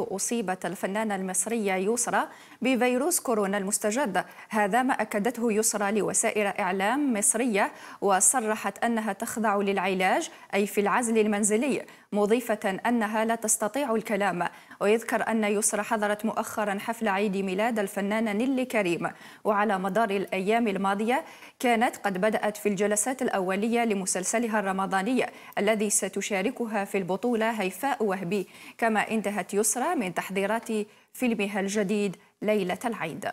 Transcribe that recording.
حيث أصيبت الفنانة المصرية يسرى بفيروس كورونا المستجد هذا ما أكدته يسرى لوسائل إعلام مصرية وصرحت أنها تخضع للعلاج أي في العزل المنزلي مضيفة أنها لا تستطيع الكلام ويذكر أن يسرى حضرت مؤخرا حفل عيد ميلاد الفنانة نيلي كريم وعلى مدار الأيام الماضية كانت قد بدأت في الجلسات الأولية لمسلسلها الرمضاني الذي ستشاركها في البطولة هيفاء وهبي كما انتهت يسرى من تحضيرات فيلمها الجديد ليلة العيد